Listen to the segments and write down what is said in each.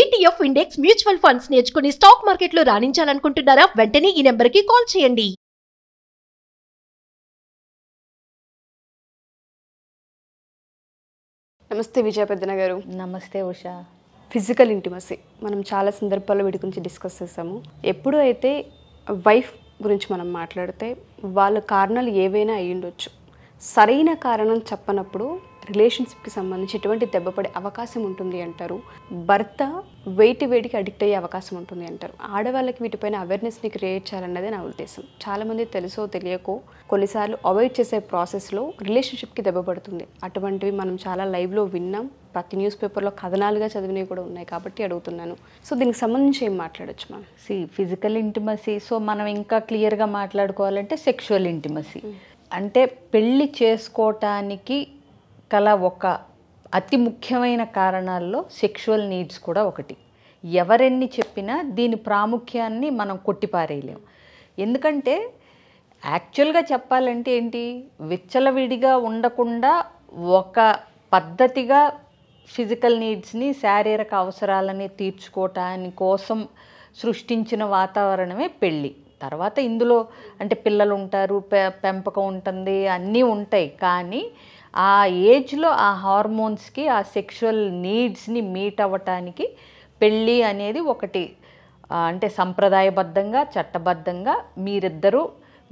ETF index mutual funds నేర్చుకుని stock మార్కెట్లో రాణించాలనుకుంటున్నారా వెంటనే ఈ నెంబర్కి కాల్ చేయండి నమస్తే విజయ పెద్దన గారు నమస్తే ఉష ఫిజికల్ ఇంటిమసీ మనం చాలా సందర్భాల్లో వీటి గురించి డిస్కస్ చేసాము ఎప్పుడు అయితే వైఫ్ గురించి మనం మాట్లాడితే వాళ్ళ కారణాలు ఏవైనా అయ్యుండొచ్చు సరైన కారణం చెప్పనప్పుడు రిలేషన్షిప్కి సంబంధించి ఎటువంటి దెబ్బపడే అవకాశం ఉంటుంది అంటారు భర్త వేటి వేడికి అడిక్ట్ అయ్యే అవకాశం ఉంటుంది అంటారు ఆడవాళ్ళకి వీటిపైన అవేర్నెస్ని క్రియేట్ చేయాలన్నదే నా ఉద్దేశం చాలామంది తెలుసో తెలియకో కొన్నిసార్లు అవాయిడ్ చేసే ప్రాసెస్లో రిలేషన్షిప్కి దెబ్బపడుతుంది అటువంటివి మనం చాలా లైవ్లో విన్నాం ప్రతి న్యూస్ పేపర్లో కథనాలుగా చదివినవి కూడా ఉన్నాయి కాబట్టి అడుగుతున్నాను సో దీనికి సంబంధించి ఏం మాట్లాడచ్చు ma'am see physical intimacy so మనం ఇంకా క్లియర్గా మాట్లాడుకోవాలంటే సెక్షువల్ ఇంటిమసీ అంటే పెళ్ళి చేసుకోవటానికి కల ఒక అతి ముఖ్యమైన కారణాల్లో సెక్షువల్ నీడ్స్ కూడా ఒకటి ఎవరెన్ని చెప్పినా దీని ప్రాముఖ్యాన్ని మనం కొట్టిపారేయలేం ఎందుకంటే యాక్చువల్గా చెప్పాలంటే ఏంటి విచ్చలవిడిగా ఉండకుండా ఒక పద్ధతిగా ఫిజికల్ నీడ్స్ని శారీరక అవసరాలని తీర్చుకోవటాని కోసం సృష్టించిన వాతావరణమే పెళ్ళి తర్వాత ఇందులో అంటే పిల్లలు ఉంటారు పెంపకం ఉంటుంది అన్నీ ఉంటాయి కానీ ఆ ఏజ్లో ఆ హార్మోన్స్కి ఆ సెక్షువల్ నీడ్స్ని మీట్ అవ్వటానికి పెళ్ళి అనేది ఒకటి అంటే సంప్రదాయబద్ధంగా చట్టబద్ధంగా మీరిద్దరూ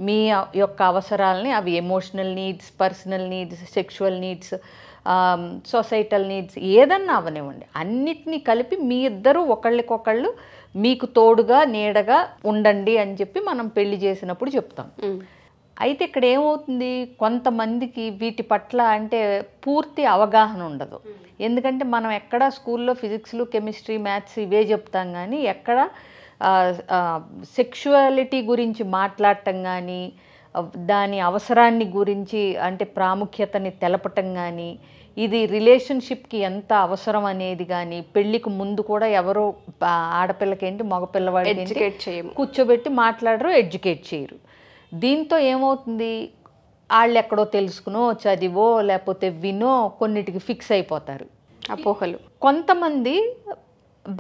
మీ యొక్క అవసరాలని అవి emotional needs personal needs sexual needs societal needs ఏదన్నా అవనివ్వండి అన్నిటినీ కలిపి మీ ఇద్దరు ఒకళ్ళకొకళ్ళు మీకు తోడుగా నీడగా ఉండండి అని చెప్పి మనం పెళ్లి చేసినప్పుడు చెప్తాం అయితే ఇక్కడ ఏమవుతుంది కొంతమందికి వీటి పట్ల అంటే పూర్తి అవగాహన ఉండదు hmm. ఎందుకంటే మనం ఎక్కడ స్కూల్లో ఫిజిక్స్లు కెమిస్ట్రీ మ్యాథ్స్ ఇవే చెప్తాం కానీ ఎక్కడ సెక్షువాలిటీ గురించి మాట్లాడటం కానీ దాని అవసరాన్ని గురించి అంటే ప్రాముఖ్యతని తెలపటం కానీ ఇది రిలేషన్షిప్కి ఎంత అవసరం అనేది కానీ పెళ్లికి ముందు కూడా ఎవరో ఆడపిల్లకేంటి మగపిల్లవాడికి కూర్చోబెట్టి మాట్లాడరు ఎడ్యుకేట్ చేయరు దీంతో ఏమవుతుంది వాళ్ళు ఎక్కడో తెలుసుకునో చదివో లేకపోతే వినో కొన్నిటికి ఫిక్స్ అయిపోతారు అపోహలు కొంతమంది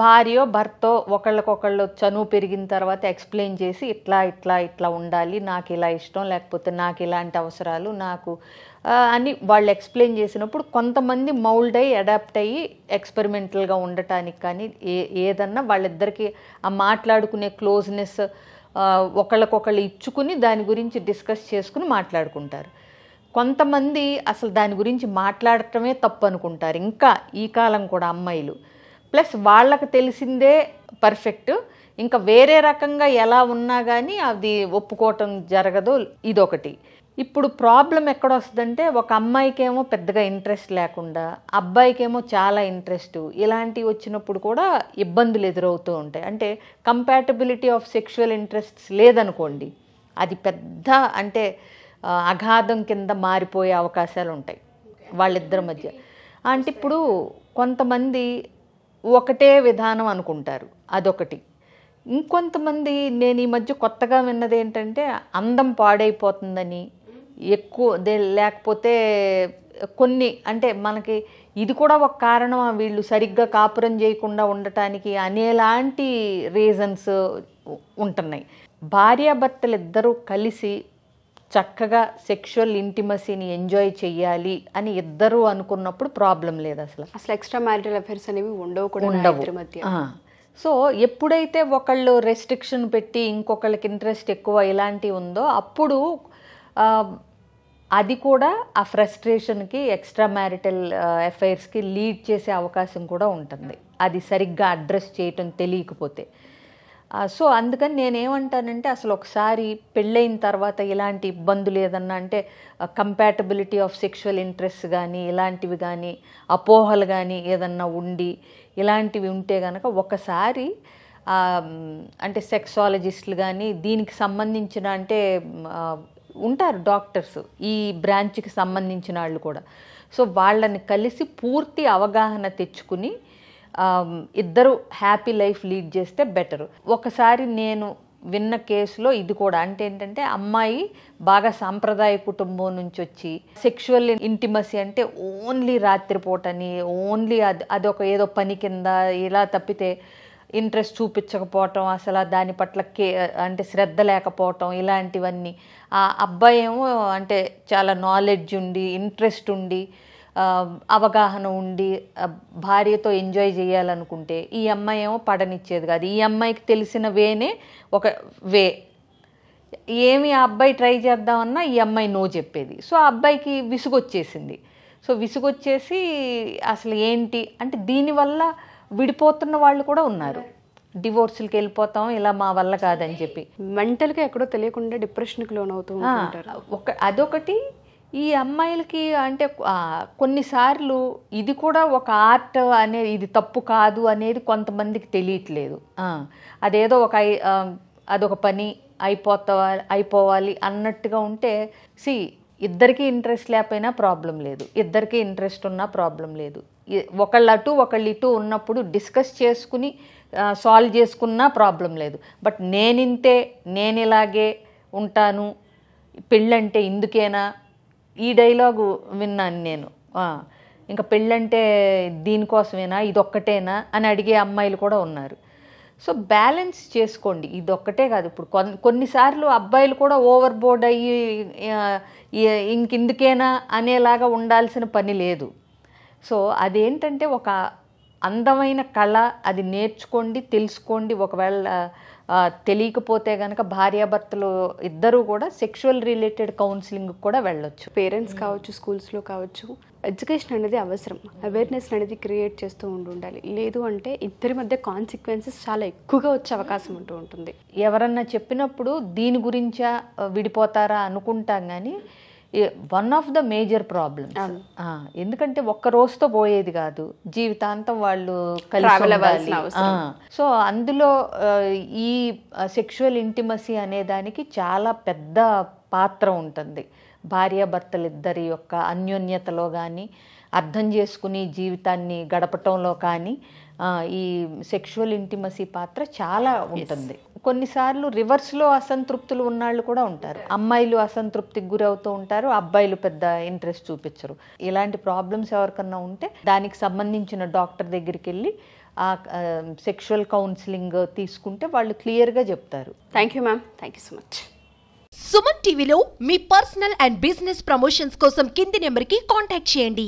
భార్యో భర్తో ఒకళ్ళకొకళ్ళు చనువు పెరిగిన తర్వాత ఎక్స్ప్లెయిన్ చేసి ఇట్లా ఇట్లా ఇట్లా ఉండాలి నాకు ఇలా ఇష్టం లేకపోతే నాకు ఇలాంటి అవసరాలు నాకు అని వాళ్ళు ఎక్స్ప్లెయిన్ చేసినప్పుడు కొంతమంది మౌల్డ్ అయ్యి అడాప్ట్ అయ్యి ఎక్స్పెరిమెంటల్గా ఉండటానికి కానీ ఏ ఏదన్నా వాళ్ళిద్దరికీ ఆ మాట్లాడుకునే క్లోజ్నెస్ ఒకళ్ళకొకళ్ళు ఇచ్చుకుని దాని గురించి డిస్కస్ చేసుకుని మాట్లాడుకుంటారు కొంతమంది అసలు దాని గురించి మాట్లాడటమే తప్పు అనుకుంటారు ఇంకా ఈ కాలం కూడా అమ్మాయిలు ప్లస్ వాళ్ళకు తెలిసిందే పర్ఫెక్ట్ ఇంకా వేరే రకంగా ఎలా ఉన్నా కానీ అది ఒప్పుకోవటం జరగదు ఇదొకటి ఇప్పుడు ప్రాబ్లం ఎక్కడొస్తుందంటే ఒక అమ్మాయికేమో పెద్దగా ఇంట్రెస్ట్ లేకుండా అబ్బాయికేమో చాలా ఇంట్రెస్ట్ ఇలాంటివి వచ్చినప్పుడు కూడా ఇబ్బందులు ఎదురవుతూ ఉంటాయి అంటే కంపాటబిలిటీ ఆఫ్ సెక్షువల్ ఇంట్రెస్ట్స్ లేదనుకోండి అది పెద్ద అంటే అగాధం కింద మారిపోయే అవకాశాలు ఉంటాయి వాళ్ళిద్దరి మధ్య అంటే ఇప్పుడు కొంతమంది ఒకటే విధానం అనుకుంటారు అదొకటి ఇంకొంతమంది నేను ఈ మధ్య కొత్తగా విన్నది ఏంటంటే అందం పాడైపోతుందని ఎక్కువ దే లేకపోతే కొన్ని అంటే మనకి ఇది కూడా ఒక కారణం వీళ్ళు సరిగ్గా కాపురం చేయకుండా ఉండటానికి అనేలాంటి రీజన్స్ ఉంటున్నాయి భార్యాభర్తలు ఇద్దరూ కలిసి చక్కగా సెక్షువల్ ఇంటిమసీని ఎంజాయ్ చేయాలి అని ఇద్దరు అనుకున్నప్పుడు ప్రాబ్లం లేదు అసలు అసలు ఎక్స్ట్రా మ్యారిటల్ అఫేర్స్ అనేవి ఉండవు కూడా ఉండవు మధ్య సో ఎప్పుడైతే ఒకళ్ళు రెస్ట్రిక్షన్ పెట్టి ఇంకొకళ్ళకి ఇంట్రెస్ట్ ఎక్కువ ఇలాంటివి ఉందో అప్పుడు Um, అది కూడా ఆ ఫ్రస్ట్రేషన్కి ఎక్స్ట్రా మ్యారిటల్ ఎఫైర్స్కి లీడ్ చేసే అవకాశం కూడా ఉంటుంది అది సరిగ్గా అడ్రస్ చేయటం తెలియకపోతే సో అందుకని నేనేమంటానంటే అసలు ఒకసారి పెళ్ళైన తర్వాత ఇలాంటి ఇబ్బందులు ఏదన్నా అంటే కంపాటబిలిటీ ఆఫ్ సెక్షువల్ ఇంట్రెస్ట్ కానీ ఇలాంటివి కానీ అపోహలు కానీ ఏదన్నా ఉండి ఇలాంటివి ఉంటే కనుక ఒకసారి అంటే సెక్సాలజిస్టులు కానీ దీనికి సంబంధించిన అంటే ఉంటారు డాక్టర్స్ ఈ బ్రాంచ్కి సంబంధించిన వాళ్ళు కూడా సో వాళ్ళని కలిసి పూర్తి అవగాహన తెచ్చుకుని ఇద్దరు హ్యాపీ లైఫ్ లీడ్ చేస్తే బెటర్ ఒకసారి నేను విన్న కేసులో ఇది కూడా అంటే ఏంటంటే అమ్మాయి బాగా సాంప్రదాయ కుటుంబం నుంచి వచ్చి సెక్షువల్ ఇంటిమసీ అంటే ఓన్లీ రాత్రిపూట అని ఓన్లీ అది అదొక ఏదో పని కింద ఇలా తప్పితే ఇంట్రెస్ట్ చూపించకపోవటం అసలు దాని పట్ల కే అంటే శ్రద్ధ లేకపోవటం ఇలాంటివన్నీ ఆ అబ్బాయి ఏమో అంటే చాలా నాలెడ్జ్ ఉండి ఇంట్రెస్ట్ ఉండి అవగాహన ఉండి భార్యతో ఎంజాయ్ చేయాలనుకుంటే ఈ అమ్మాయి ఏమో పడనిచ్చేది కాదు ఈ అమ్మాయికి తెలిసిన వేనే ఒక వే ఏమి ఆ అబ్బాయి ట్రై చేద్దామన్నా ఈ అమ్మాయి నో చెప్పేది సో ఆ అబ్బాయికి విసుగొచ్చేసింది సో విసుగొచ్చేసి అసలు ఏంటి అంటే దీనివల్ల విడిపోతున్న వాళ్ళు కూడా ఉన్నారు డివోర్సులకి వెళ్ళిపోతాం ఇలా మా వల్ల కాదని చెప్పి మెంటల్గా ఎక్కడో తెలియకుండా డిప్రెషన్కి లోన్ అవుతూ ఒక అదొకటి ఈ అమ్మాయిలకి అంటే కొన్నిసార్లు ఇది కూడా ఒక ఆర్ట్ అనేది ఇది తప్పు కాదు అనేది కొంతమందికి తెలియట్లేదు అదేదో ఒక అదొక పని అయిపోతావా అయిపోవాలి అన్నట్టుగా ఉంటే సి ఇద్దరికీ ఇంట్రెస్ట్ లేకపోయినా ప్రాబ్లం లేదు ఇద్దరికీ ఇంట్రెస్ట్ ఉన్నా ప్రాబ్లం లేదు ఒకళ్ళు అటు ఒకళ్ళు ఇటు ఉన్నప్పుడు డిస్కస్ చేసుకుని సాల్వ్ చేసుకున్నా ప్రాబ్లం లేదు బట్ నేనింతే నేను ఇలాగే ఉంటాను పెళ్ళంటే ఇందుకేనా ఈ డైలాగు విన్నాను నేను ఇంకా పెళ్ళంటే దీనికోసమేనా ఇదొక్కటేనా అని అడిగే అమ్మాయిలు కూడా ఉన్నారు సో బ్యాలెన్స్ చేసుకోండి ఇదొక్కటే కాదు ఇప్పుడు కొన్నిసార్లు అబ్బాయిలు కూడా ఓవర్ బోర్డ్ అయ్యి ఇంకెందుకేనా అనేలాగా ఉండాల్సిన పని లేదు సో అదేంటంటే ఒక అందమైన కళ అది నేర్చుకోండి తెలుసుకోండి ఒకవేళ తెలియకపోతే కనుక భార్యాభర్తలు ఇద్దరూ కూడా సెక్షువల్ రిలేటెడ్ కౌన్సిలింగ్ కూడా వెళ్ళొచ్చు పేరెంట్స్ కావచ్చు స్కూల్స్లో కావచ్చు ఎడ్యుకేషన్ అనేది అవసరం అవేర్నెస్ అనేది క్రియేట్ చేస్తూ ఉండాలి లేదు అంటే ఇద్దరి మధ్య కాన్సిక్వెన్సెస్ చాలా ఎక్కువగా వచ్చే అవకాశం ఉంటూ ఉంటుంది ఎవరన్నా చెప్పినప్పుడు దీని గురించా విడిపోతారా అనుకుంటాం కానీ one of the major problems ఎందుకంటే ఒక్క రోజుతో పోయేది కాదు జీవితాంతం వాళ్ళు కలిసి సో అందులో ఈ సెక్షువల్ ఇంటిమసీ అనే దానికి చాలా పెద్ద పాత్ర ఉంటుంది భార్యాభర్తలిద్దరి యొక్క అన్యోన్యతలో కానీ అర్థం చేసుకుని జీవితాన్ని గడపటంలో కానీ ఈ సెక్షువల్ ఇంటిమసీ పాత్ర చాలా ఉంటుంది కొన్నిసార్లు రివర్స్లో అసంతృప్తులు ఉన్నాళ్ళు కూడా ఉంటారు అమ్మాయిలు అసంతృప్తికి గురవుతూ ఉంటారు అబ్బాయిలు పెద్ద ఇంట్రెస్ట్ చూపించరు ఇలాంటి ప్రాబ్లమ్స్ ఎవరికన్నా ఉంటే దానికి సంబంధించిన డాక్టర్ దగ్గరికి వెళ్ళి ఆ సెక్షువల్ కౌన్సిలింగ్ తీసుకుంటే వాళ్ళు క్లియర్గా చెప్తారు thank you ma'am thank you so much Suman టీవీలో మీ పర్సనల్ అండ్ బిజినెస్ ప్రమోషన్స్ కోసం కింది నెంబర్కి కాంటాక్ట్ చేయండి